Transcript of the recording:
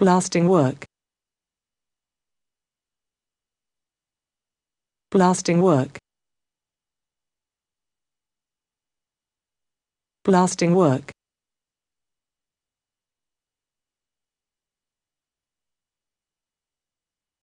Blasting work. Blasting work. Blasting work.